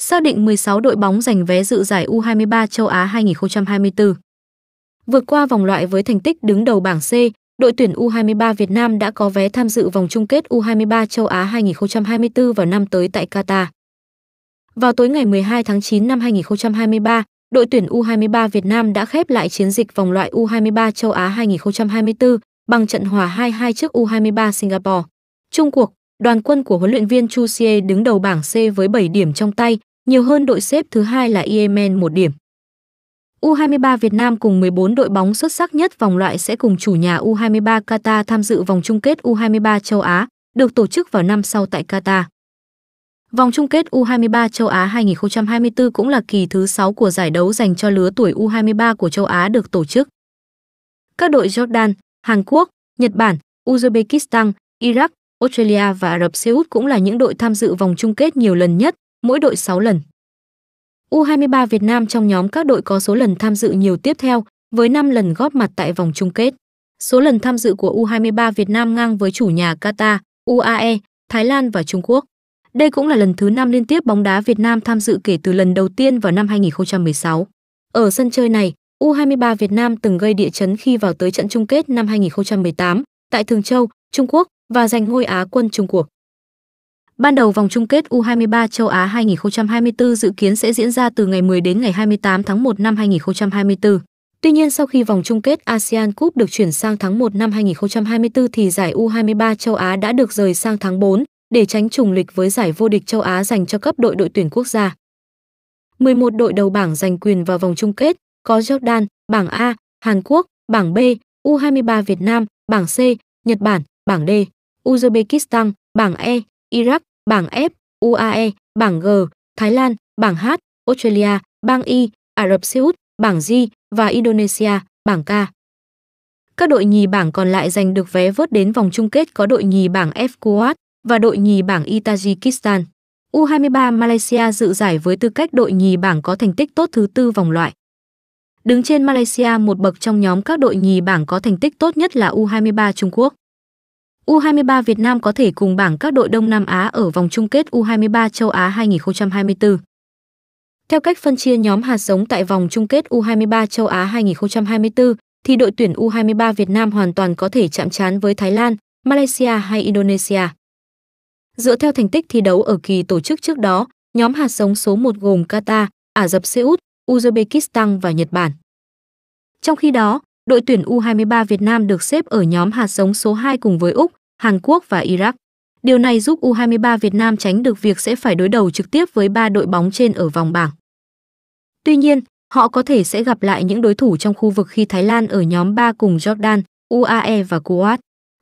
xác định 16 đội bóng giành vé dự giải U23 châu Á 2024. Vượt qua vòng loại với thành tích đứng đầu bảng C, đội tuyển U23 Việt Nam đã có vé tham dự vòng chung kết U23 châu Á 2024 vào năm tới tại Qatar. Vào tối ngày 12 tháng 9 năm 2023, đội tuyển U23 Việt Nam đã khép lại chiến dịch vòng loại U23 châu Á 2024 bằng trận hòa 2-2 trước U23 Singapore. Trung cuộc, đoàn quân của huấn luyện viên Chu Xie đứng đầu bảng C với 7 điểm trong tay, nhiều hơn đội xếp thứ hai là Yemen một điểm. U23 Việt Nam cùng 14 đội bóng xuất sắc nhất vòng loại sẽ cùng chủ nhà U23 Qatar tham dự vòng chung kết U23 châu Á, được tổ chức vào năm sau tại Qatar. Vòng chung kết U23 châu Á 2024 cũng là kỳ thứ 6 của giải đấu dành cho lứa tuổi U23 của châu Á được tổ chức. Các đội Jordan, Hàn Quốc, Nhật Bản, Uzbekistan, Iraq, Australia và Ả Rập Xê Út cũng là những đội tham dự vòng chung kết nhiều lần nhất, mỗi đội 6 lần. U23 Việt Nam trong nhóm các đội có số lần tham dự nhiều tiếp theo, với 5 lần góp mặt tại vòng chung kết. Số lần tham dự của U23 Việt Nam ngang với chủ nhà Qatar, UAE, Thái Lan và Trung Quốc. Đây cũng là lần thứ 5 liên tiếp bóng đá Việt Nam tham dự kể từ lần đầu tiên vào năm 2016. Ở sân chơi này, U23 Việt Nam từng gây địa chấn khi vào tới trận chung kết năm 2018 tại Thường Châu, Trung Quốc và giành ngôi Á quân Trung cuộc. Ban đầu vòng chung kết U23 châu Á 2024 dự kiến sẽ diễn ra từ ngày 10 đến ngày 28 tháng 1 năm 2024. Tuy nhiên sau khi vòng chung kết ASEAN Cup được chuyển sang tháng 1 năm 2024 thì giải U23 châu Á đã được rời sang tháng 4 để tránh trùng lịch với giải vô địch châu Á dành cho cấp đội đội tuyển quốc gia. 11 đội đầu bảng giành quyền vào vòng chung kết có Jordan, bảng A, Hàn Quốc, bảng B, U23 Việt Nam, bảng C, Nhật Bản, bảng D, Uzbekistan, bảng E, Iraq, bảng F, UAE, bảng G, Thái Lan, bảng H, Australia, bang Y, Ả Rập Xê Út, bảng G và Indonesia, bảng K. Các đội nhì bảng còn lại giành được vé vớt đến vòng chung kết có đội nhì bảng F Kuwait và đội nhì bảng Y Tajikistan. U23 Malaysia dự giải với tư cách đội nhì bảng có thành tích tốt thứ tư vòng loại. Đứng trên Malaysia một bậc trong nhóm các đội nhì bảng có thành tích tốt nhất là U23 Trung Quốc. U23 Việt Nam có thể cùng bảng các đội Đông Nam Á ở vòng chung kết U23 châu Á 2024. Theo cách phân chia nhóm hạt giống tại vòng chung kết U23 châu Á 2024, thì đội tuyển U23 Việt Nam hoàn toàn có thể chạm trán với Thái Lan, Malaysia hay Indonesia. Dựa theo thành tích thi đấu ở kỳ tổ chức trước đó, nhóm hạt giống số 1 gồm Qatar, Ả Rập Xê Út, Uzbekistan và Nhật Bản. Trong khi đó, đội tuyển U23 Việt Nam được xếp ở nhóm hạt giống số 2 cùng với Úc, Hàn Quốc và Iraq. Điều này giúp U23 Việt Nam tránh được việc sẽ phải đối đầu trực tiếp với ba đội bóng trên ở vòng bảng. Tuy nhiên, họ có thể sẽ gặp lại những đối thủ trong khu vực khi Thái Lan ở nhóm 3 cùng Jordan, UAE và Kuwait.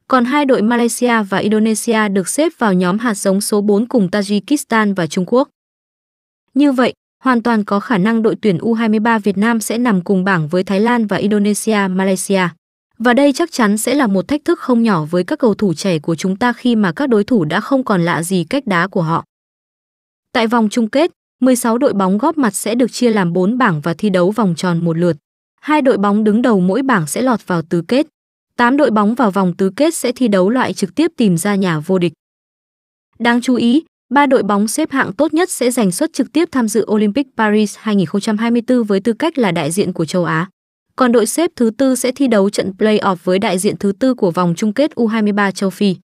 Còn hai đội Malaysia và Indonesia được xếp vào nhóm hạt giống số 4 cùng Tajikistan và Trung Quốc. Như vậy, hoàn toàn có khả năng đội tuyển U23 Việt Nam sẽ nằm cùng bảng với Thái Lan và Indonesia, Malaysia. Và đây chắc chắn sẽ là một thách thức không nhỏ với các cầu thủ trẻ của chúng ta khi mà các đối thủ đã không còn lạ gì cách đá của họ. Tại vòng chung kết, 16 đội bóng góp mặt sẽ được chia làm 4 bảng và thi đấu vòng tròn một lượt. Hai đội bóng đứng đầu mỗi bảng sẽ lọt vào tứ kết. 8 đội bóng vào vòng tứ kết sẽ thi đấu loại trực tiếp tìm ra nhà vô địch. Đáng chú ý, ba đội bóng xếp hạng tốt nhất sẽ giành suất trực tiếp tham dự Olympic Paris 2024 với tư cách là đại diện của châu Á còn đội xếp thứ tư sẽ thi đấu trận play-off với đại diện thứ tư của vòng chung kết U23 châu Phi.